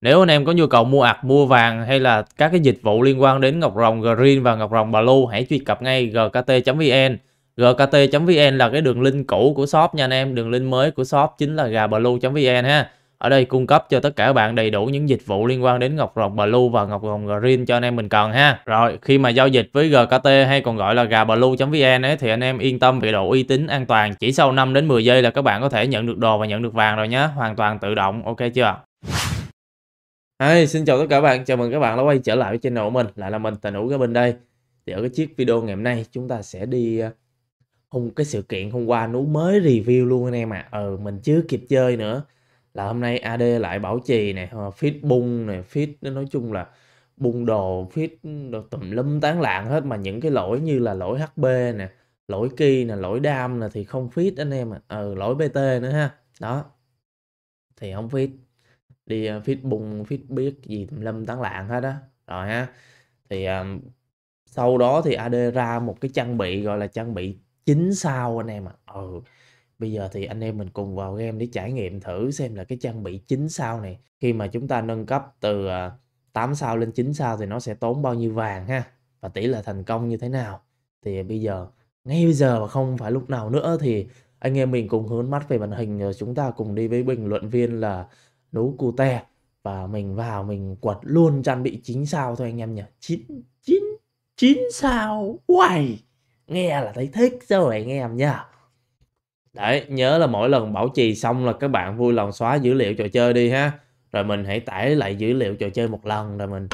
Nếu anh em có nhu cầu mua ạc, mua vàng hay là các cái dịch vụ liên quan đến Ngọc Rồng Green và Ngọc Rồng Blue hãy truy cập ngay gkt.vn. gkt.vn là cái đường link cũ của shop nha anh em, đường link mới của shop chính là gà blue.vn ha. Ở đây cung cấp cho tất cả bạn đầy đủ những dịch vụ liên quan đến Ngọc Rồng Blue và Ngọc Rồng Green cho anh em mình cần ha. Rồi, khi mà giao dịch với GKT hay còn gọi là gà blue.vn ấy thì anh em yên tâm về độ uy tín an toàn, chỉ sau 5 đến 10 giây là các bạn có thể nhận được đồ và nhận được vàng rồi nhé, hoàn toàn tự động, ok chưa? Hi, xin chào tất cả các bạn, chào mừng các bạn đã quay trở lại với channel của mình Lại là mình, Thành Hữu cái bên đây Thì ở cái chiếc video ngày hôm nay chúng ta sẽ đi ờ, hôm cái sự kiện hôm qua Nú mới review luôn anh em ạ à. Ừ, mình chưa kịp chơi nữa Là hôm nay AD lại bảo trì nè, ờ, fit bung nè, fit nói chung là bung đồ, fit đồ tùm lum tán lạng hết Mà những cái lỗi như là lỗi HB nè, lỗi key nè, lỗi dam nè thì không fit anh em ạ à. Ừ, lỗi BT nữa ha Đó Thì không fit đi ờ, fit bùng fit biết gì tùm lum tán lạng hết á rồi ha thì um, sau đó thì AD ra một cái trang bị gọi là trang bị chính sao anh em ạ à. ừ bây giờ thì anh em mình cùng vào game để trải nghiệm thử xem là cái trang bị chính sao này khi mà chúng ta nâng cấp từ 8 ờ, sao lên 9 sao thì nó sẽ tốn bao nhiêu vàng ha và tỷ lệ thành công như thế nào thì bây giờ ngay bây giờ và không phải lúc nào nữa thì anh em mình cùng hướng mắt về màn hình rồi chúng ta cùng đi với bình luận viên là cù cute và mình vào mình quật luôn trang bị 9 sao thôi anh em nhỉ 9 9 9 sao Uầy Nghe là thấy thích rồi anh em nhá Đấy nhớ là mỗi lần bảo trì xong là các bạn vui lòng xóa dữ liệu trò chơi đi ha Rồi mình hãy tải lại dữ liệu trò chơi một lần rồi mình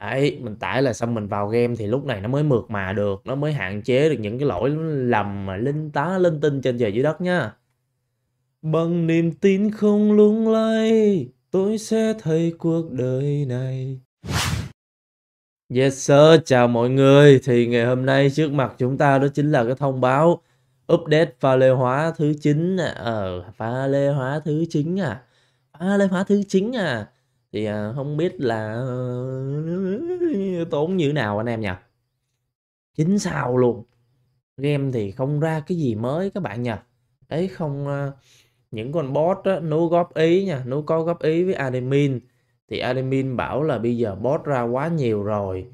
Đấy mình tải là xong mình vào game thì lúc này nó mới mượt mà được Nó mới hạn chế được những cái lỗi lầm mà linh tá linh tinh trên trời dưới đất nha bằng niềm tin không lung lay tôi sẽ thấy cuộc đời này Yes sir, chào mọi người. Thì ngày hôm nay trước mặt chúng ta đó chính là cái thông báo update pha lê hóa thứ 9 à. Ờ, pha lê hóa thứ 9 à. Pha lê hóa thứ 9 à. Thì à, không biết là ờ, tốn như nào anh em nhỉ? Chính sao luôn. Game thì không ra cái gì mới các bạn nhỉ. Đấy không ờ, những con bot á, nó góp ý nha nó có góp ý với admin thì admin bảo là bây giờ bot ra quá nhiều rồi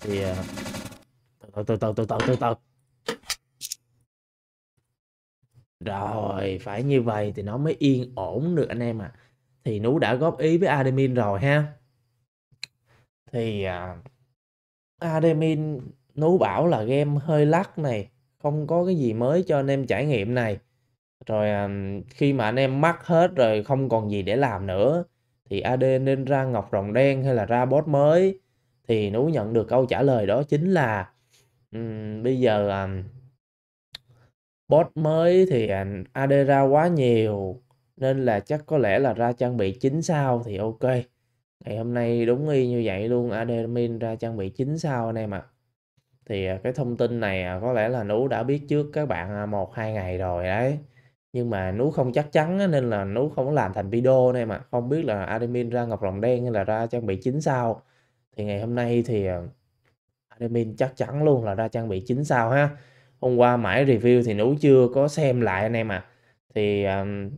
thì à, từ từ từ từ từ từ từ rồi phải như vậy thì nó mới yên ổn được anh em ạ à. thì nú đã góp ý với admin rồi ha thì uh, admin nú bảo là game hơi lắc này không có cái gì mới cho anh em trải nghiệm này rồi, à, khi mà anh em mắc hết rồi không còn gì để làm nữa, thì AD nên ra ngọc rồng đen hay là ra bot mới? Thì Nú nhận được câu trả lời đó chính là um, bây giờ um, à, boss mới thì à, AD ra quá nhiều nên là chắc có lẽ là ra trang bị chính sao thì ok. Ngày hôm nay đúng y như vậy luôn ad min ra trang bị chính sao anh em ạ. À. Thì cái thông tin này có lẽ là Nú đã biết trước các bạn một hai ngày rồi đấy nhưng mà Nú không chắc chắn nên là Nú không có làm thành video này mà không biết là admin ra ngọc lòng đen hay là ra trang bị chính sao thì ngày hôm nay thì ờ, admin chắc chắn luôn là ra trang bị chính sao ha hôm qua mãi review thì Nú chưa có xem lại anh em à thì um,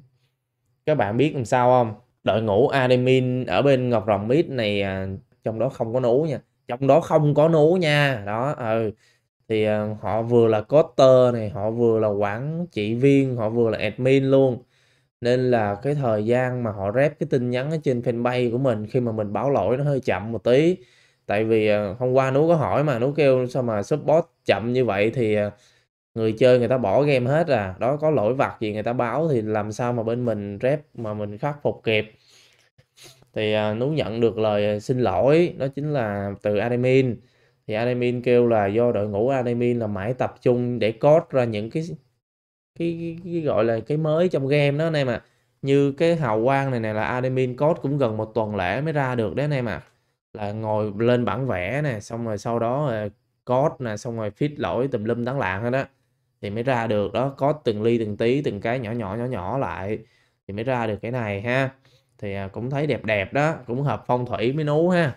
các bạn biết làm sao không đội ngũ admin ở bên ngọc rồng mít này ờ, trong đó không có Nú nha trong đó không có Nú nha đó ừ thì ờ, họ vừa là coder này họ vừa là quản trị viên họ vừa là admin luôn nên là cái thời gian mà họ rep cái tin nhắn ở trên fanpage của mình khi mà mình báo lỗi nó hơi chậm một tí tại vì ờ, hôm qua nú có hỏi mà nú kêu sao mà support chậm như vậy thì ờ, người chơi người ta bỏ game hết à đó có lỗi vặt gì người ta báo thì làm sao mà bên mình rep mà mình khắc phục kịp thì nú nhận được lời xin lỗi đó chính là từ admin thì admin kêu là do đội ngũ admin là mãi tập trung để code ra những cái cái, cái, cái gọi là cái mới trong game đó anh em ạ à. như cái hào quang này này là admin code cũng gần một tuần lễ mới ra được đấy anh em ạ à. là ngồi lên bản vẽ nè xong rồi sau đó ờ, code nè xong rồi fix lỗi tùm lum đáng lạng hết đó thì mới ra được đó có từng ly từng tí từng cái nhỏ nhỏ nhỏ nhỏ lại thì mới ra được cái này ha thì à, cũng thấy đẹp đẹp đó cũng hợp phong thủy mới nú ha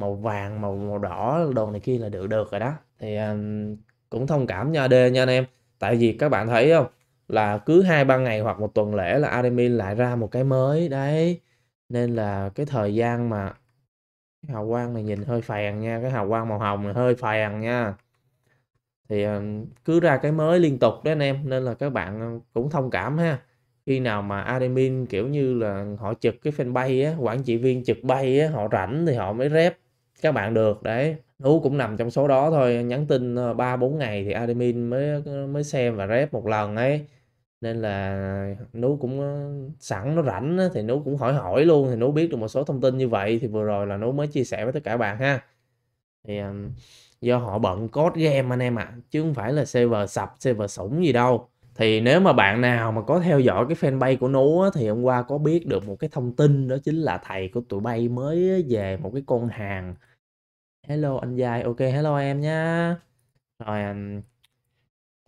màu vàng màu màu đỏ đồ này kia là được được rồi đó thì um, cũng thông cảm nha đê nha anh em tại vì các bạn thấy không là cứ hai ba ngày hoặc một tuần lễ là admin lại ra một cái mới đấy nên là cái thời gian mà hào quang này nhìn hơi phèn nha cái hào quang màu hồng này hơi phèn nha thì cứ ra cái mới liên tục đó anh em nên là các bạn cũng thông cảm ha khi nào mà admin kiểu như là họ trực cái fanpage á quản trị viên trực bay á họ rảnh thì họ mới rep các bạn được đấy Nú cũng nằm trong số đó thôi nhắn tin ờ, ba bốn ngày thì admin mới ờ, mới xem và rep một lần ấy nên là Nú cũng ờ, sẵn nó rảnh thì Nú cũng hỏi hỏi luôn thì Nú biết được một số thông tin như vậy thì vừa rồi là Nú mới chia sẻ với tất cả bạn ha thì do họ bận code game anh em ạ à, chứ không phải là server sập server sủng gì đâu thì nếu mà bạn nào mà có theo dõi cái fanpage của Nú á, thì hôm qua có biết được một cái thông tin đó chính là thầy của tụi bay mới về một cái con hàng Hello anh dài, OK, hello em nhá. Rồi, ừm, um,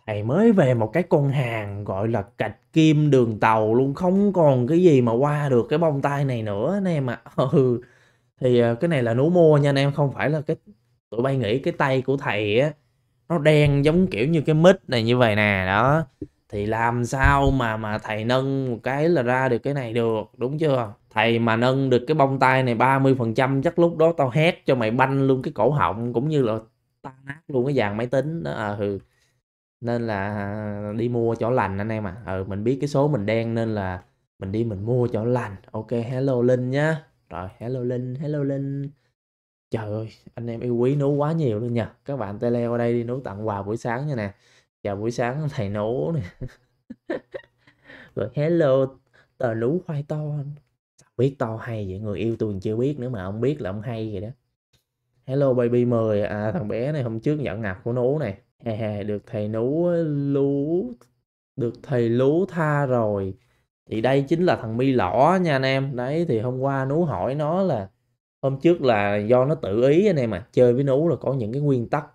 thầy mới về một cái con hàng, gọi là, cạch kim đường tàu luôn, không còn cái gì mà qua được cái bông tai này nữa anh em ạ. Ừ, thì, ờ, cái này là núi mua nha anh em, không phải là cái tụi bay nghĩ cái tay của thầy á, nó đen giống, kiểu như, cái mít này như vậy nè, đó, thì làm sao mà mà thầy nâng một cái là ra được cái này được, đúng chưa? thầy mà nâng được cái bông tay này 30% chắc lúc đó tao hét cho mày banh luôn cái cổ họng cũng như là tan nát luôn cái dàn máy tính đó à, ừ nên là à, đi mua chỗ lành anh em à ừ mình biết cái số mình đen nên là mình đi mình mua chỗ lành ok hello linh nhá rồi hello linh hello linh trời ơi anh em yêu quý nấu quá nhiều luôn nha các bạn tele leo đây đi nấu tặng quà buổi sáng nha nè chào buổi sáng thầy nấu nè rồi hello tờ nấu khoai to biết to hay vậy người yêu tôi chưa biết nữa mà ông biết là ông hay vậy đó hello baby 10 à thằng bé này hôm trước nhận ngập của nú này hè hè được thầy nú lú được thầy lú tha rồi thì đây chính là thằng mi lỏ nha anh em đấy thì hôm qua nú hỏi nó là hôm trước là do nó tự ý anh em mà chơi với nú là có những cái nguyên tắc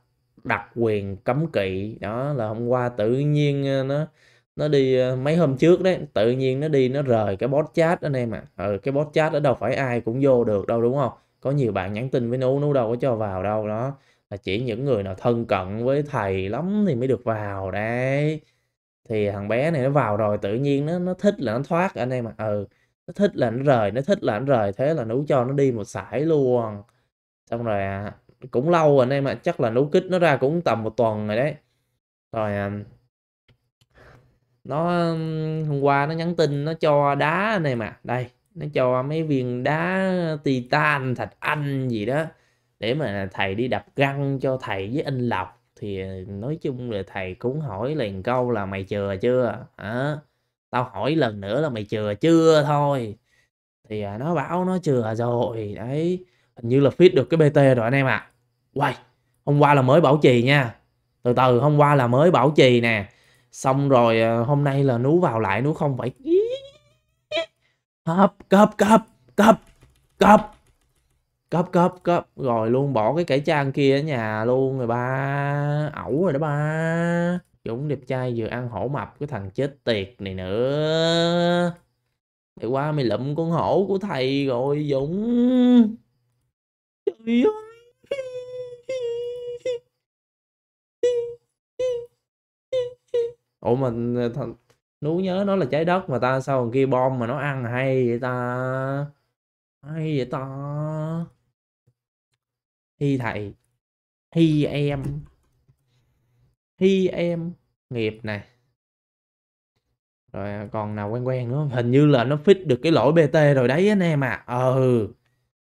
đặc quyền cấm kỵ đó là hôm qua tự nhiên ờ, nó nó đi ờ, mấy hôm trước đấy tự nhiên nó đi nó rời cái bot chat anh em ạ à. ừ, cái bot chat đó đâu phải ai cũng vô được đâu đúng không có nhiều bạn nhắn tin với nú nú đâu có cho vào đâu đó là chỉ những người nào thân cận với thầy lắm thì mới được vào đấy thì thằng bé này nó vào rồi tự nhiên nó nó thích là nó thoát anh em ạ à. ừ nó thích là nó rời nó thích là nó rời thế là nú cho nó đi một sải luôn xong rồi à, cũng lâu rồi anh em ạ à. chắc là nú kích nó ra cũng tầm một tuần rồi đấy rồi à, nó hôm qua nó nhắn tin nó cho đá này mà đây nó cho mấy viên đá titan thạch anh gì đó để mà thầy đi đập găng cho thầy với anh lộc thì ờ, nói chung là thầy cũng hỏi liền câu là mày chờ chưa à, tao hỏi lần nữa là mày chờ chưa thôi thì à, nó bảo nó chờ rồi đấy hình như là fit được cái bt rồi anh em ạ à. quay hôm qua là mới bảo trì nha từ từ hôm qua là mới bảo trì nè xong rồi à, hôm nay là nú vào lại nú không phải cấp cấp cấp cấp cấp cấp cấp cấp rồi luôn bỏ cái cải trang kia ở nhà luôn rồi ba ẩu rồi đó ba dũng đẹp trai vừa ăn hổ mập cái thằng chết tiệt này nữa để qua mày lụm con hổ của thầy rồi dũng trời ơi ủa mình ờ, th- nú nhớ nó là trái đất mà ta sao còn kia bom mà nó ăn hay vậy ta hay vậy ta hi thầy hi em hi em nghiệp này rồi à, còn nào quen quen nữa hình như là nó fix được cái lỗi bt rồi đấy anh em à ừ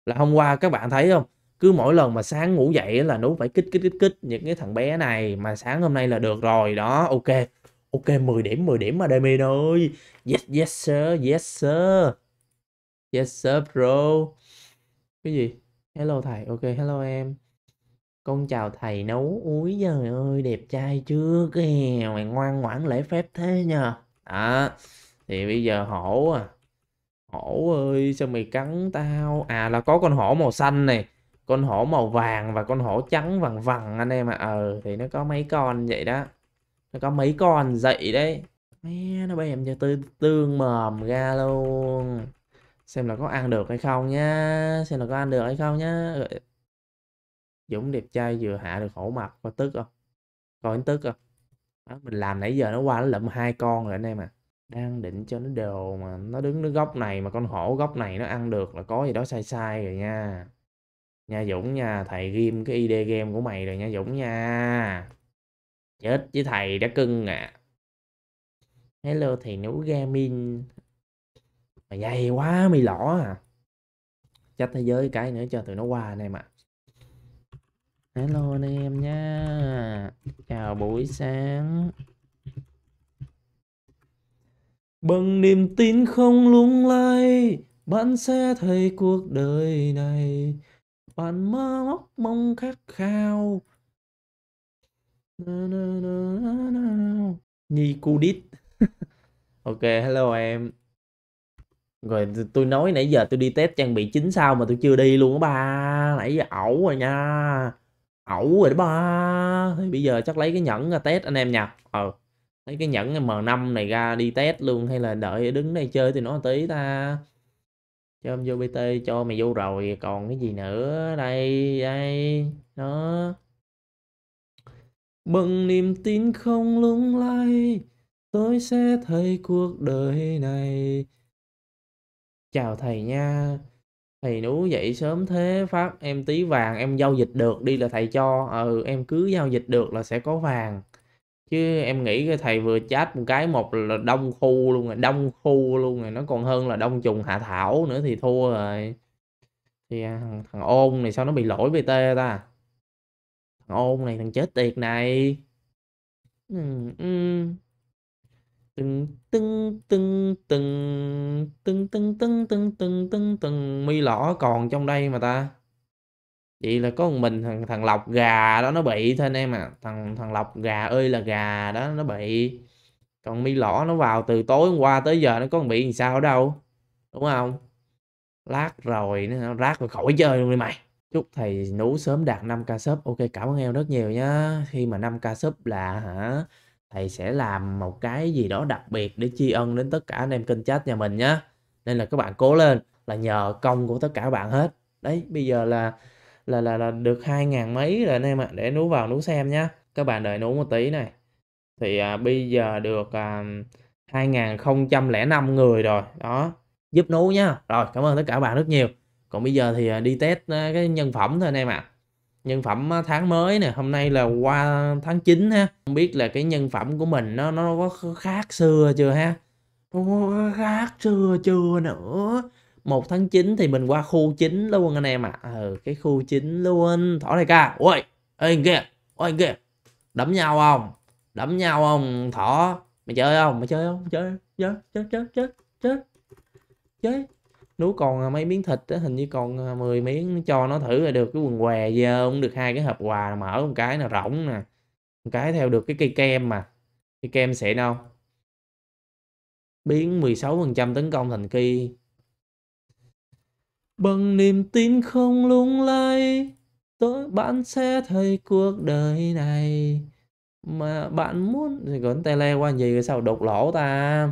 là hôm qua các bạn thấy không cứ mỗi lần mà sáng ngủ dậy là nó phải kích kích kích kích những cái thằng bé này mà sáng hôm nay là được rồi đó ok Ok 10 điểm 10 điểm mà Damien ơi Yes yes sir yes sir Yes sir bro Cái gì Hello thầy ok hello em Con chào thầy nấu Úi giời ơi đẹp trai chưa kìa Mày ngoan ngoãn lễ phép thế nha À Thì bây giờ hổ à Hổ ơi sao mày cắn tao À là có con hổ màu xanh này Con hổ màu vàng và con hổ trắng vằn vằn anh em ạ à. Ừ thì nó có mấy con vậy đó có mấy con dậy đấy Mẹ nó bèm cho tư tương mờm ra luôn xem là có ăn được hay không nhá xem là có ăn được hay không nhá dũng đẹp trai vừa hạ được khổ mập có tức không coi tức không đó, mình làm nãy giờ nó qua nó lụm hai con rồi anh em à đang định cho nó đều mà nó đứng nó góc này mà con hổ góc này nó ăn được là có gì đó sai sai rồi nha nha dũng nha thầy ghim cái id game của mày rồi nha dũng nha chết với thầy đã cưng à hello thầy nấu gamin mày dày quá mày lỏ à chắc thế giới cái nữa cho tụi nó qua anh em ạ hello anh em nha chào buổi sáng bằng niềm tin không lung lay bạn sẽ thấy cuộc đời này bạn mơ móc mong khát khao Nhi cu đít Ok hello em Rồi tôi nói nãy giờ tôi đi test trang bị chính sao mà tôi chưa đi luôn á ba Nãy giờ ẩu rồi nha Ẩu rồi đó ba Thì bây giờ chắc lấy cái nhẫn ra test anh em nha Ờ Lấy cái nhẫn M5 này ra đi test luôn hay là đợi đứng đây chơi thì nó tí ta Cho em vô BT cho mày vô rồi còn cái gì nữa đây đây Đó bằng niềm tin không lung lay tôi sẽ thấy cuộc đời này chào thầy nha thầy nú dậy sớm thế phát em tí vàng em giao dịch được đi là thầy cho ừ em cứ giao dịch được là sẽ có vàng chứ em nghĩ cái thầy vừa chat một cái một là đông khu luôn rồi đông khu luôn rồi nó còn hơn là đông trùng hạ thảo nữa thì thua rồi thì thằng, à, thằng ôn này sao nó bị lỗi bt ta thằng ôn này thằng chết tiệt này từng từng từng từng từng từng từng từng từng từng từng mi lỏ còn trong đây mà ta vậy là có một mình thằng thằng lọc gà đó nó bị thôi anh em à thằng thằng lọc gà ơi là gà đó nó bị còn mi lỏ nó vào từ tối hôm qua tới giờ nó có bị làm sao đâu đúng không lát rồi nó rác rồi khỏi chơi luôn đi mày Chúc thầy nú sớm đạt 5k sub. Ok, cảm ơn em rất nhiều nhá. Khi mà 5k sub là hả thầy sẽ làm một cái gì đó đặc biệt để tri ân đến tất cả anh em kênh chat nhà mình nhá. Nên là các bạn cố lên là nhờ công của tất cả bạn hết. Đấy, bây giờ là là là, là được hai ngàn mấy rồi anh em ạ, à. để nú vào nú xem nhá. Các bạn đợi nú một tí này. Thì à, bây giờ được à, 2005 người rồi. Đó, giúp nú nhá Rồi, cảm ơn tất cả bạn rất nhiều còn bây giờ thì à, đi test à, cái nhân phẩm thôi anh em ạ à. nhân phẩm à, tháng mới nè hôm nay là qua tháng 9 ha không biết là cái nhân phẩm của mình nó nó có khác xưa chưa ha khác xưa chưa nữa một tháng 9 thì mình qua khu 9 luôn anh em ạ à. ừ, cái khu 9 luôn thỏ này ca ôi anh kia ôi anh kia đấm nhau không đấm nhau không thỏ mày chơi không mày chơi không chơi chơi chơi chơi chơi chơi chơi nếu còn à, mấy miếng thịt á hình như còn à, mười miếng cho nó thử là được cái quần què dơ cũng được hai cái hộp quà mở một cái là rỗng nè một cái theo được cái cây kem mà cây kem sẽ đâu biến 16% tấn công thành kỳ bằng niềm tin không lung lay tôi bán xe thấy cuộc đời này mà bạn muốn thì còn tele qua gì rồi sao đột lỗ ta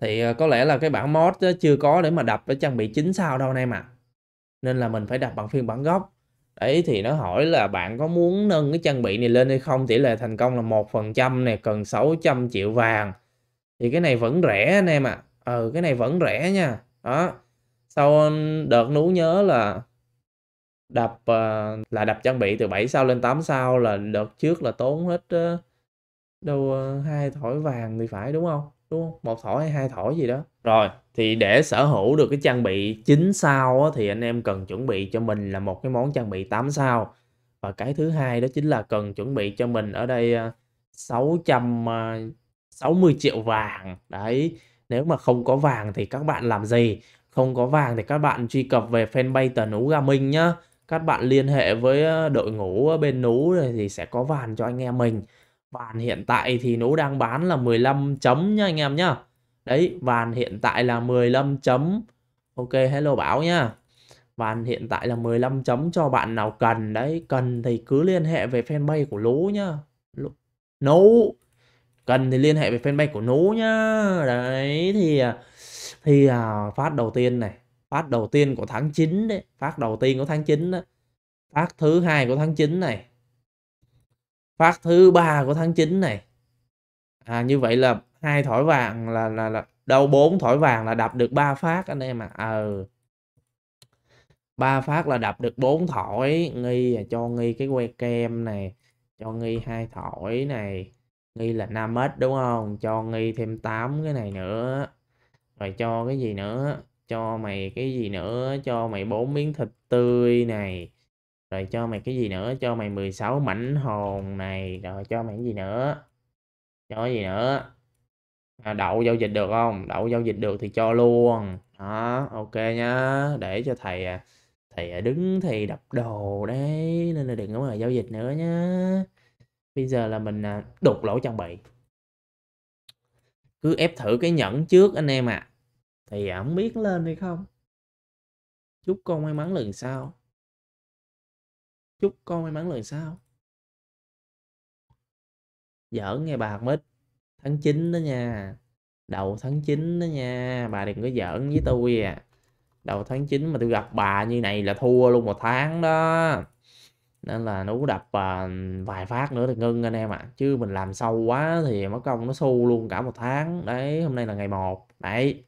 thì ờ, có lẽ là cái bản mod chưa có để mà đập cái trang bị chính sao đâu anh em ạ nên là mình phải đập bằng phiên bản gốc đấy thì nó hỏi là bạn có muốn nâng cái trang bị này lên hay không tỷ lệ thành công là một phần trăm này cần 600 triệu vàng thì cái này vẫn rẻ anh em ạ à. ừ cái này vẫn rẻ nha đó sau đợt nú nhớ là đập ờ, là đập trang bị từ 7 sao lên 8 sao là đợt trước là tốn hết đâu hai thỏi vàng thì phải đúng không đúng không một thỏi hay hai thỏi gì đó rồi thì để sở hữu được cái trang bị chính sao á, thì anh em cần chuẩn bị cho mình là một cái món trang bị 8 sao và cái thứ hai đó chính là cần chuẩn bị cho mình ở đây 660 à, à, triệu vàng đấy nếu mà không có vàng thì các bạn làm gì không có vàng thì các bạn truy cập về fanpage tần tờ ga minh nhá các bạn liên hệ với à, đội ngũ bên nú thì sẽ có vàng cho anh em mình Vàn hiện tại thì nó đang bán là 15 chấm nha anh em nhá. Đấy, vàn hiện tại là 15 chấm. Ok, hello Bảo nhá. Vàn hiện tại là 15 chấm cho bạn nào cần. Đấy, cần thì cứ liên hệ về fanpage của lố nhá. Nố. Cần thì liên hệ về fanpage của nố nhá. Đấy, thì à, thì à, phát đầu tiên này. Phát đầu tiên của tháng 9 đấy. Phát đầu tiên của tháng 9 đấy. Phát thứ hai của tháng 9 này phát thứ ba của tháng 9 này à, như vậy là hai thỏi vàng là là là đâu bốn thỏi vàng là đập được ba phát anh em à ờ ba phát là đập được bốn thỏi nghi cho nghi cái que kem này cho nghi hai thỏi này nghi là 5 mét đúng không cho nghi thêm 8 cái này nữa rồi cho cái gì nữa cho mày cái gì nữa cho mày bốn miếng thịt tươi này rồi cho mày cái gì nữa cho mày 16 mảnh hồn này rồi cho mày cái gì nữa cho cái gì nữa à, đậu giao dịch được không đậu giao dịch được thì cho luôn đó ok nhá để cho thầy à, thầy à, đứng thầy đập đồ đấy nên là đừng có mà giao dịch nữa nhá bây giờ là mình à, đục lỗ trang bị cứ ép thử cái nhẫn trước anh em ạ à. thì không biết lên hay không chúc con may mắn lần sau chúc con may mắn lần sau giỡn nghe bà Hạc Mít tháng 9 đó nha đầu tháng 9 đó nha bà đừng có giỡn với tôi à đầu tháng 9 mà tôi gặp bà như này là thua luôn một tháng đó nên là nó đập à, vài phát nữa thì ngưng anh em ạ à. chứ mình làm sâu quá thì mất công nó xu luôn cả một tháng đấy hôm nay là ngày 1 đấy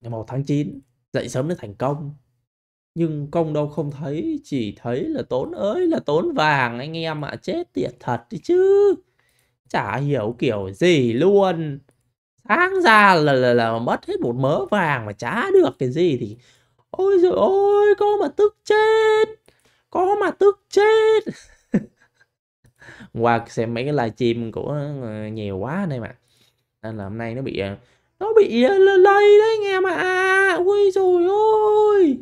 ngày 1 tháng 9 dậy sớm để thành công nhưng công đâu không thấy chỉ thấy là tốn ới là tốn vàng anh em ạ à, chết tiệt thật đi chứ chả hiểu kiểu gì luôn sáng ra là, là là mất hết một mớ vàng mà chả được cái gì thì ôi rồi ôi có mà tức chết có mà tức chết qua xem mấy cái livestream của ờ, nhiều quá đây mà nên là hôm nay nó bị ờ, nó bị ờ, lây đấy anh em ạ à. ui rồi ôi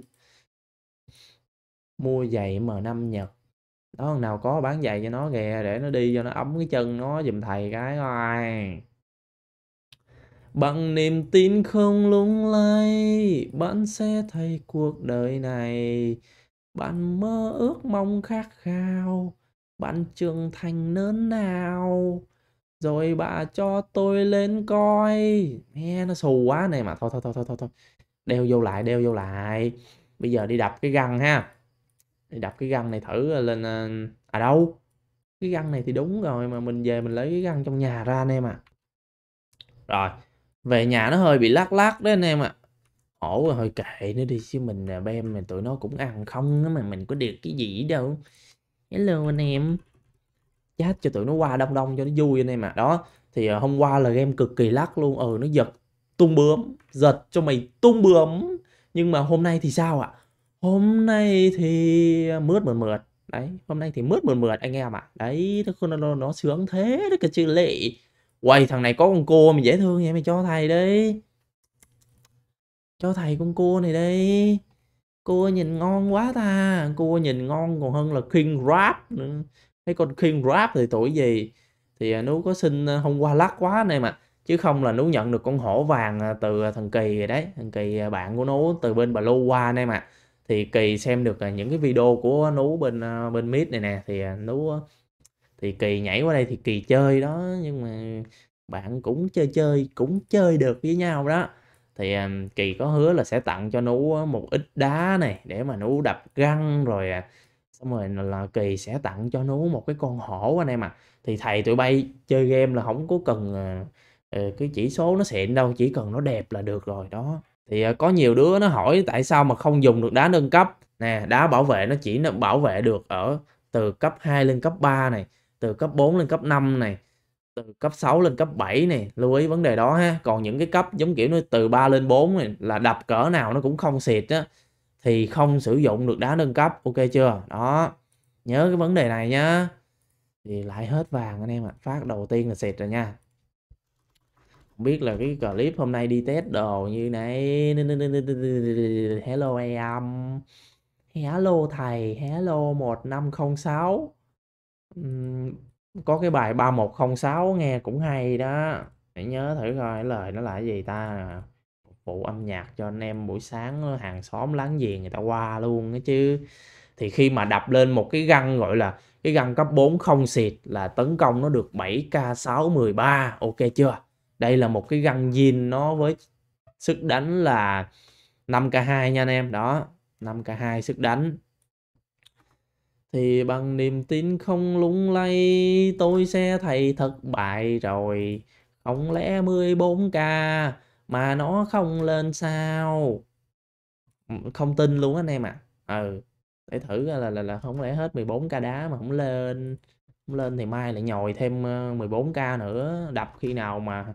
mua giày M5 Nhật đó thằng nào có bán giày cho nó kìa để nó đi cho nó ấm cái chân nó giùm thầy cái ai bằng niềm tin không lung lay bạn sẽ thay cuộc đời này bạn mơ ước mong khát khao bạn trưởng thành lớn nào rồi bà cho tôi lên coi nghe nó xù quá này mà thôi thôi thôi thôi thôi thôi đeo vô lại đeo vô lại bây giờ đi đập cái găng ha đập cái găng này thử ờ, lên ờ, à đâu cái găng này thì đúng rồi mà mình về mình lấy cái găng trong nhà ra anh em ạ à. rồi về nhà nó hơi bị lắc lắc đấy anh em ạ à. hổ rồi hơi kệ nữa đi chứ mình à, bem này tụi nó cũng ăn không mà mình có được cái gì đâu hello anh em chat cho tụi nó qua đông đông cho nó vui anh em ạ à. đó thì ờ, hôm qua là game cực kỳ lắc luôn ừ nó giật tung bướm giật cho mày tung bướm nhưng mà hôm nay thì sao ạ à? hôm nay thì mướt mượt mượt đấy hôm nay thì mướt mượt mượt anh em ạ à. đấy nó, nó, nó sướng thế đấy cái chữ lệ quay thằng này có con cô mình dễ thương vậy mày cho thầy đi cho thầy con cô này đi cô nhìn ngon quá ta cô nhìn ngon còn hơn là king rap nữa thấy con king rap thì tuổi gì thì à, nú có xin à, hôm qua lắc quá này mà chứ không là nú nhận được con hổ vàng à, từ thằng kỳ rồi đấy thằng kỳ bạn của nú từ bên bà lô qua anh mà thì kỳ xem được à, những cái video của nú bên à, bên mid này nè thì à, nú thì kỳ nhảy qua đây thì kỳ chơi đó nhưng mà bạn cũng chơi chơi cũng chơi được với nhau đó thì kỳ có hứa là sẽ tặng cho nú một ít đá này để mà nú đập găng rồi xong rồi là kỳ sẽ tặng cho nú một cái con hổ anh em mà thì thầy tụi bay chơi game là không có cần ờ, cái chỉ số nó xịn đâu chỉ cần nó đẹp là được rồi đó thì ờ, có nhiều đứa nó hỏi tại sao mà không dùng được đá nâng cấp nè đá bảo vệ nó chỉ bảo vệ được ở từ cấp 2 lên cấp 3 này từ cấp 4 lên cấp 5 này từ cấp 6 lên cấp 7 này lưu ý vấn đề đó ha còn những cái cấp giống kiểu nó từ 3 lên 4 này là đập cỡ nào nó cũng không xịt á thì không sử dụng được đá nâng cấp ok chưa đó nhớ cái vấn đề này nhá thì lại hết vàng anh em ạ à. phát đầu tiên là xịt rồi nha biết là cái clip hôm nay đi test đồ như này hello em hello thầy hello 1506 uhm, có cái bài 3106 nghe cũng hay đó hãy nhớ thử coi lời nó là gì ta phụ âm nhạc cho anh em buổi sáng hàng xóm láng giềng người ta qua luôn đó chứ thì khi mà đập lên một cái găng gọi là cái găng cấp 4 không xịt là tấn công nó được 7k613 ok chưa đây là một cái găng zin nó với sức đánh là 5k2 nha anh em đó 5k2 sức đánh thì bằng niềm tin không lung lay tôi sẽ thầy thất bại rồi không lẽ 14k mà nó không lên sao không tin luôn anh em ạ à. ừ để thử là là là không lẽ hết 14k đá mà không lên lên thì mai lại nhồi thêm 14k ờ, nữa đập khi nào mà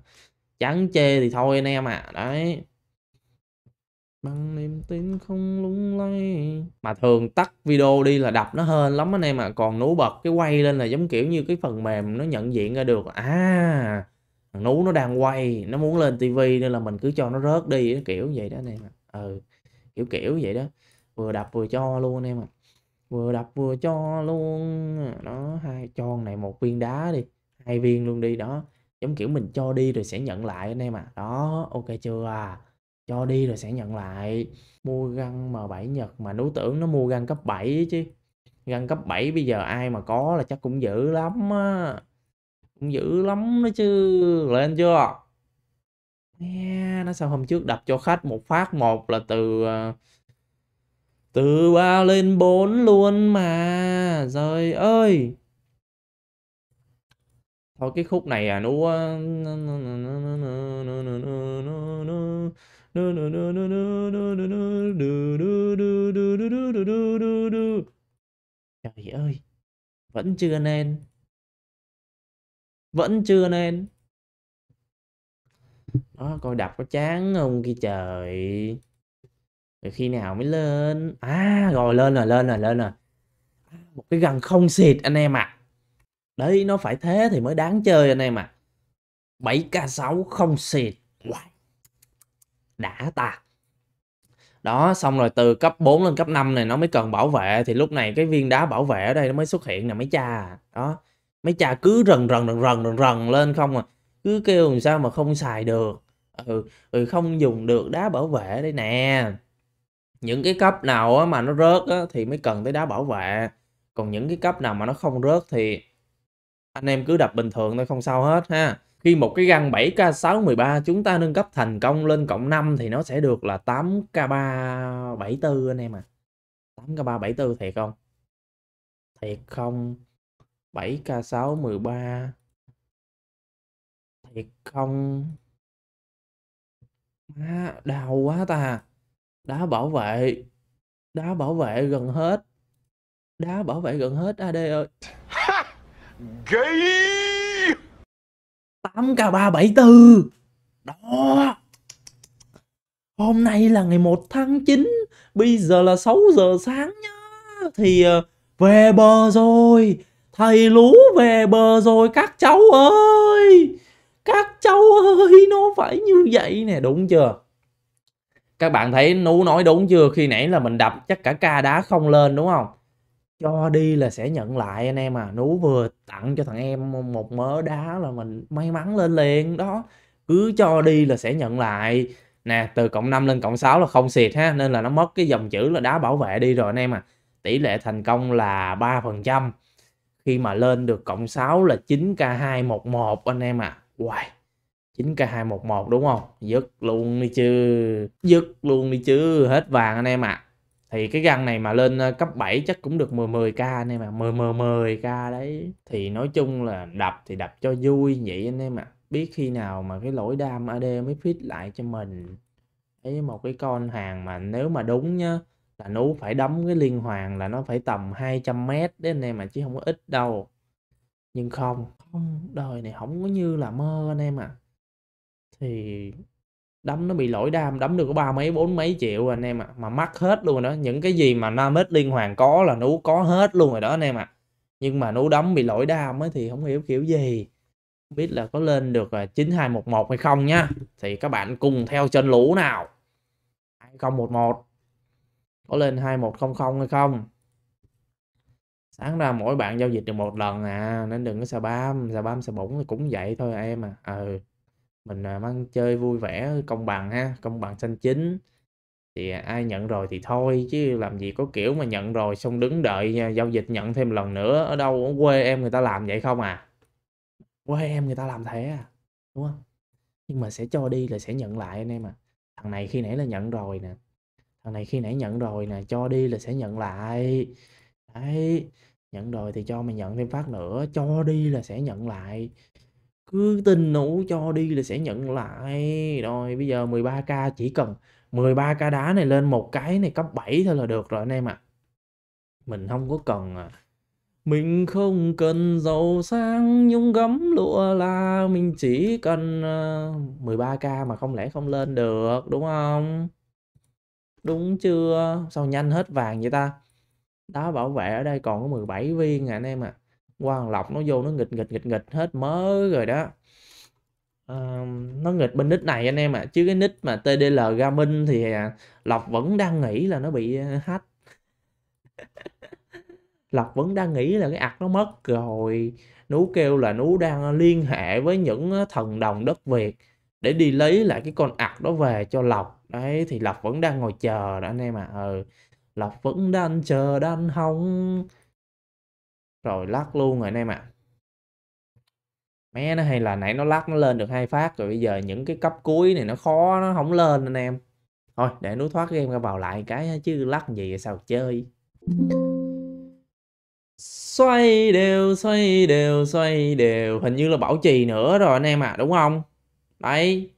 chán chê thì thôi anh em ạ à. đấy bằng niềm tin không lung lay mà thường tắt video đi là đập nó hơn lắm anh em ạ à. còn nú bật cái quay lên là giống kiểu như cái phần mềm nó nhận diện ra được à thằng nú nó đang quay nó muốn lên tivi nên là mình cứ cho nó rớt đi kiểu vậy đó anh em ạ à. ừ kiểu kiểu vậy đó vừa đập vừa cho luôn anh em ạ à vừa đập vừa cho luôn đó hai cho này một viên đá đi hai viên luôn đi đó giống kiểu mình cho đi rồi sẽ nhận lại anh em à đó ok chưa à? cho đi rồi sẽ nhận lại mua găng M7 Nhật mà đối tưởng nó mua găng cấp 7 chứ găng cấp 7 bây giờ ai mà có là chắc cũng dữ lắm á cũng dữ lắm đó chứ lên chưa yeah, nó sao hôm trước đập cho khách một phát một là từ à, từ 3 lên 4 luôn mà Trời ơi Thôi cái khúc này à nó Trời ơi Vẫn chưa nên Vẫn chưa nên Đó coi đập có chán không kia trời rồi khi nào mới lên à rồi lên rồi lên rồi lên rồi một cái gần không xịt anh em ạ à. đấy nó phải thế thì mới đáng chơi anh em ạ à. 7k6 không xịt wow. đã ta đó xong rồi từ cấp 4 lên cấp 5 này nó mới cần bảo vệ thì lúc này cái viên đá bảo vệ ở đây nó mới xuất hiện nè mấy cha đó mấy cha cứ rần rần rần rần rần rần lên không à cứ kêu làm sao mà không xài được ừ, ừ không dùng được đá bảo vệ đây nè những cái cấp nào mà nó rớt thì mới cần tới đá bảo vệ còn những cái cấp nào mà nó không rớt thì anh em cứ đập bình thường thôi không sao hết ha khi một cái găng 7K613 chúng ta nâng cấp thành công lên cộng 5 thì nó sẽ được là 8K374 anh em à 8K374 thiệt không thiệt không 7K613 thiệt không má đau quá ta đá bảo vệ đá bảo vệ gần hết đá bảo vệ gần hết AD ơi gay 8 k 374 đó hôm nay là ngày 1 tháng 9 bây giờ là 6 giờ sáng nhá thì ờ, về bờ rồi thầy lú về bờ rồi các cháu ơi các cháu ơi nó phải như vậy nè đúng chưa các bạn thấy nú nói đúng chưa khi nãy là mình đập chắc cả ca đá không lên đúng không cho đi là sẽ nhận lại anh em à nú vừa tặng cho thằng em một mớ đá là mình may mắn lên liền đó cứ cho đi là sẽ nhận lại nè từ cộng 5 lên cộng 6 là không xịt ha nên là nó mất cái dòng chữ là đá bảo vệ đi rồi anh em à tỷ lệ thành công là ba phần trăm khi mà lên được cộng 6 là 9k211 anh em à wow 9K211 đúng không? Dứt luôn đi chứ. Dứt luôn đi chứ. Hết vàng anh em ạ. À. Thì cái găng này mà lên ờ, cấp 7 chắc cũng được 10 10k anh em ạ. À. 10 10 10k đấy. Thì nói chung là đập thì đập cho vui vậy anh em ạ. À. Biết khi nào mà cái lỗi đam AD mới fit lại cho mình. ấy một cái con hàng mà nếu mà đúng nhá là nú phải đấm cái liên hoàng là nó phải tầm 200 m đấy anh em mà chứ không có ít đâu. Nhưng không, không, đời này không có như là mơ anh em ạ. À thì đấm nó bị lỗi đam đấm được có ba mấy bốn mấy triệu anh em ạ à. mà mắc hết luôn rồi đó những cái gì mà nam hết liên hoàn có là nú có hết luôn rồi đó anh em ạ à. nhưng mà nú đấm bị lỗi đam ấy thì không hiểu kiểu gì không biết là có lên được à, chín hai một một hay không nhá thì các bạn cùng theo chân lũ nào hai một một có lên hai một không không hay không sáng ra mỗi bạn giao dịch được một lần à nên đừng có xà bam xà bam xà bổng cũng vậy thôi em à ừ mình à, mang chơi vui vẻ công bằng ha công bằng xanh chính thì à, ai nhận rồi thì thôi chứ làm gì có kiểu mà nhận rồi xong đứng đợi à, giao dịch nhận thêm lần nữa ở đâu ở quê em người ta làm vậy không à quê em người ta làm thế à đúng không nhưng mà sẽ cho đi là sẽ nhận lại anh em à thằng này khi nãy là nhận rồi nè thằng này khi nãy nhận rồi nè cho đi là sẽ nhận lại đấy nhận rồi thì cho mày nhận thêm phát nữa cho đi là sẽ nhận lại cứ tin nủ cho đi là sẽ nhận lại rồi bây giờ 13k chỉ cần 13k đá này lên một cái này cấp 7 thôi là được rồi anh em ạ à. mình không có cần à. mình không cần giàu sang nhung gấm lụa là mình chỉ cần 13k à, mà không lẽ không lên được đúng không đúng chưa sao nhanh hết vàng vậy ta đá bảo vệ ở đây còn có 17 viên à anh em ạ à qua thằng lộc nó vô nó nghịch nghịch nghịch nghịch hết mớ rồi đó à, nó nghịch bên nick này anh em ạ à. chứ cái nick mà tdl gaming thì à, lộc vẫn đang nghĩ là nó bị à, hack lộc vẫn đang nghĩ là cái ạc nó mất rồi nú kêu là nú đang liên hệ với những à, thần đồng đất việt để đi lấy lại cái con ạc đó về cho lộc đấy thì lộc vẫn đang ngồi chờ đó anh em ạ à. ừ lộc vẫn đang chờ đang hóng rồi lắc luôn rồi anh em ạ mé nó hay là nãy nó lắc nó lên được hai phát rồi bây giờ những cái cấp cuối này nó khó nó không lên anh em thôi để nút thoát game ra vào lại cái chứ lắc gì sao chơi xoay đều xoay đều xoay đều hình như là bảo trì nữa rồi anh em à đúng không đấy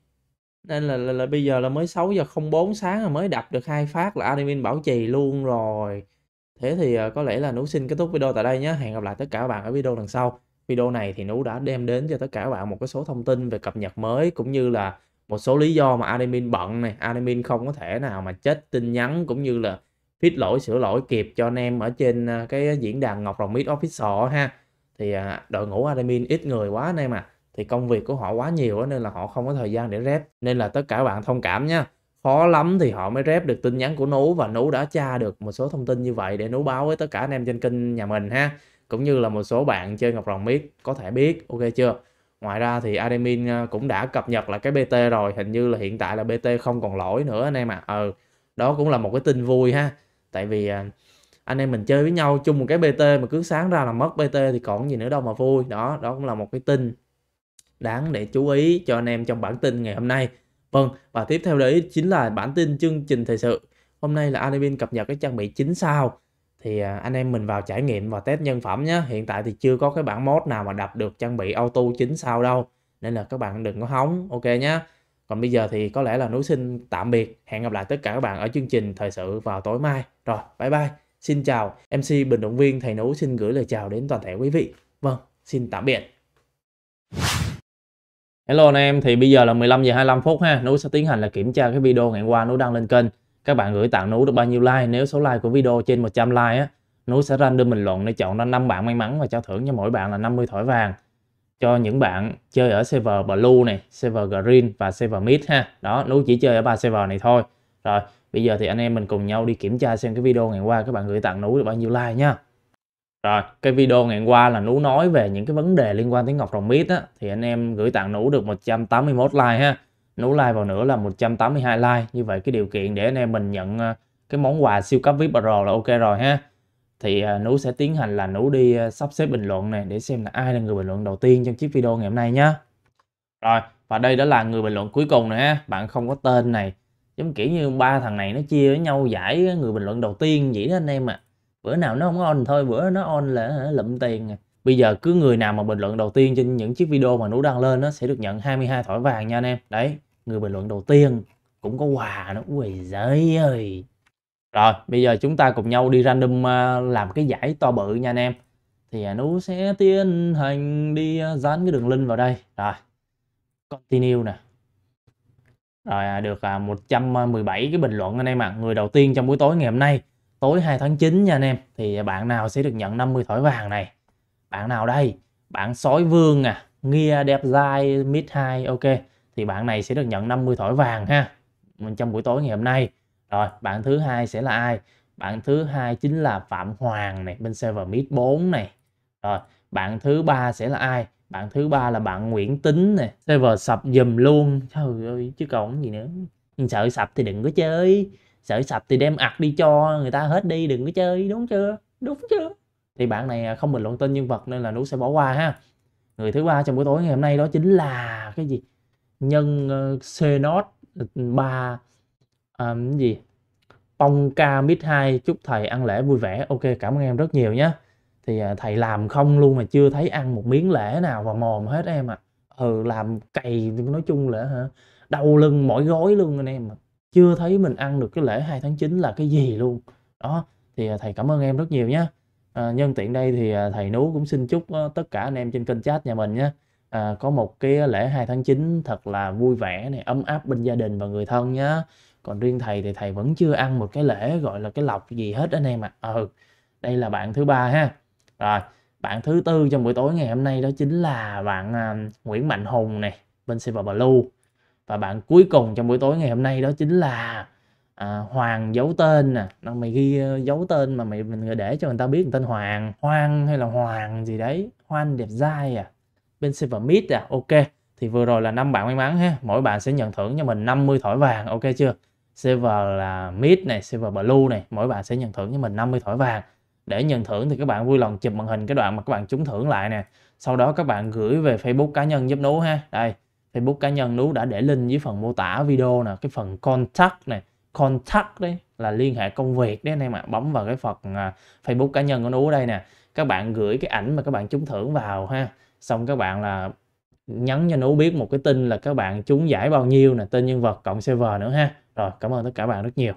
nên là, là, là bây giờ là mới 6 giờ 04 sáng là mới đập được hai phát là admin bảo trì luôn rồi Thế thì ờ, có lẽ là Nú xin kết thúc video tại đây nhé. Hẹn gặp lại tất cả các bạn ở video lần sau. Video này thì Nú đã đem đến cho tất cả các bạn một cái số thông tin về cập nhật mới cũng như là một số lý do mà admin bận này, admin không có thể nào mà chết tin nhắn cũng như là fix lỗi sửa lỗi kịp cho anh em ở trên ờ, cái diễn đàn Ngọc Rồng Mid Official ha. Thì ờ, đội ngũ admin ít người quá anh em à. Thì công việc của họ quá nhiều nên là họ không có thời gian để rep. Nên là tất cả các bạn thông cảm nha khó lắm thì họ mới rep được tin nhắn của Nú và Nú đã tra được một số thông tin như vậy để Nú báo với tất cả anh em trên kênh nhà mình ha cũng như là một số bạn chơi Ngọc Rồng biết có thể biết ok chưa ngoài ra thì admin ờ, cũng đã cập nhật là cái BT rồi hình như là hiện tại là BT không còn lỗi nữa anh em ạ à. ừ đó cũng là một cái tin vui ha tại vì ờ, anh em mình chơi với nhau chung một cái BT mà cứ sáng ra là mất BT thì còn gì nữa đâu mà vui đó đó cũng là một cái tin đáng để chú ý cho anh em trong bản tin ngày hôm nay Vâng, và tiếp theo đấy chính là bản tin chương trình thời sự. Hôm nay là Anibin cập nhật cái trang bị 9 sao. Thì à, anh em mình vào trải nghiệm và test nhân phẩm nhé. Hiện tại thì chưa có cái bản mod nào mà đập được trang bị auto 9 sao đâu. Nên là các bạn đừng có hóng, ok nhé. Còn bây giờ thì có lẽ là núi sinh tạm biệt. Hẹn gặp lại tất cả các bạn ở chương trình thời sự vào tối mai. Rồi, bye bye. Xin chào, MC bình luận viên Thầy Nú xin gửi lời chào đến toàn thể quý vị. Vâng, xin tạm biệt. Hello anh em, thì bây giờ là 15 giờ 25 phút ha. Nú sẽ tiến hành là kiểm tra cái video ngày qua Nú đăng lên kênh. Các bạn gửi tặng Nú được bao nhiêu like? Nếu số like của video trên 100 like á, Nú sẽ random bình luận để chọn ra 5 bạn may mắn và trao thưởng cho mỗi bạn là 50 thỏi vàng. Cho những bạn chơi ở server blue này, server green và server mid ha. Đó, Nú chỉ chơi ở ba server này thôi. Rồi, bây giờ thì anh em mình cùng nhau đi kiểm tra xem cái video ngày qua các bạn gửi tặng Nú được bao nhiêu like nhá. Rồi, cái video ngày hôm qua là Nú nói về những cái vấn đề liên quan tới Ngọc Rồng Mít á thì anh em gửi tặng Nú được 181 like ha. Nú like vào nữa là 182 like. Như vậy cái điều kiện để anh em mình nhận ờ, cái món quà siêu cấp VIP Pro là ok rồi ha. Thì ờ, Nú sẽ tiến hành là Nú đi ờ, sắp xếp bình luận này để xem là ai là người bình luận đầu tiên trong chiếc video ngày hôm nay nhá. Rồi, và đây đó là người bình luận cuối cùng này ha. Bạn không có tên này. Giống kiểu như ba thằng này nó chia với nhau giải người bình luận đầu tiên vậy đó anh em ạ. À bữa nào nó không on thôi bữa nó on là lụm tiền à. bây giờ cứ người nào mà bình luận đầu tiên trên những chiếc video mà Nú đăng lên nó sẽ được nhận 22 thỏi vàng nha anh em đấy người bình luận đầu tiên cũng có quà nó ui giời ơi rồi bây giờ chúng ta cùng nhau đi random à, làm cái giải to bự nha anh em thì à, Nú sẽ tiến hành đi dán cái đường link vào đây rồi continue nè rồi được 117 cái bình luận anh em ạ à. người đầu tiên trong buổi tối ngày hôm nay tối 2 tháng 9 nha anh em thì bạn nào sẽ được nhận 50 thỏi vàng này bạn nào đây bạn sói vương à Nghe đẹp dai mid 2 ok thì bạn này sẽ được nhận 50 thỏi vàng ha trong buổi tối ngày hôm nay rồi bạn thứ hai sẽ là ai bạn thứ hai chính là Phạm Hoàng này bên server mid 4 này rồi bạn thứ ba sẽ là ai bạn thứ ba là bạn Nguyễn Tính này server sập dùm luôn trời ơi chứ còn gì nữa nhưng sợ sập thì đừng có chơi sợ sạch thì đem ặt đi cho người ta hết đi đừng có chơi đúng chưa đúng chưa thì bạn này à, không bình luận tên nhân vật nên là nú sẽ bỏ qua ha người thứ ba trong buổi tối ngày hôm nay đó chính là cái gì nhân uh, Xenot ờ, ba ờ, cái gì Pong ca mít hai chúc thầy ăn lễ vui vẻ ok cảm ơn em rất nhiều nhé thì à, thầy làm không luôn mà chưa thấy ăn một miếng lễ nào và mồm hết em ạ à. ừ làm cày nói chung là hả đau lưng mỏi gối luôn anh em à chưa thấy mình ăn được cái lễ 2 tháng 9 là cái gì luôn đó thì à, thầy cảm ơn em rất nhiều nhé à, nhân tiện đây thì à, thầy Nú cũng xin chúc ờ, tất cả anh em trên kênh chat nhà mình nhé à, có một cái lễ 2 tháng 9 thật là vui vẻ này ấm áp bên gia đình và người thân nhé còn riêng thầy thì thầy vẫn chưa ăn một cái lễ gọi là cái lọc gì hết anh em ạ à. ừ đây là bạn thứ ba ha rồi bạn thứ tư trong buổi tối ngày hôm nay đó chính là bạn à, Nguyễn Mạnh Hùng này bên Silver Blue và bạn cuối cùng trong buổi tối ngày hôm nay đó chính là à, Hoàng giấu tên nè à. mày ghi dấu ờ, tên mà mày mình để cho người ta biết tên Hoàng Hoàng hay là Hoàng gì đấy Hoan đẹp dai à bên mid à ok thì vừa rồi là năm bạn may mắn ha mỗi bạn sẽ nhận thưởng cho mình 50 thỏi vàng ok chưa Silver là mid này Silver blue này mỗi bạn sẽ nhận thưởng cho mình 50 thỏi vàng để nhận thưởng thì các bạn vui lòng chụp màn hình cái đoạn mà các bạn trúng thưởng lại nè sau đó các bạn gửi về Facebook cá nhân giúp Nú ha đây Facebook cá nhân Nú đã để link dưới phần mô tả video nè cái phần contact này contact đấy là liên hệ công việc đấy anh em ạ bấm vào cái phần à, Facebook cá nhân của Nú ở đây nè các bạn gửi cái ảnh mà các bạn trúng thưởng vào ha xong các bạn là nhắn cho Nú biết một cái tin là các bạn trúng giải bao nhiêu nè tên nhân vật cộng server nữa ha rồi cảm ơn tất cả bạn rất nhiều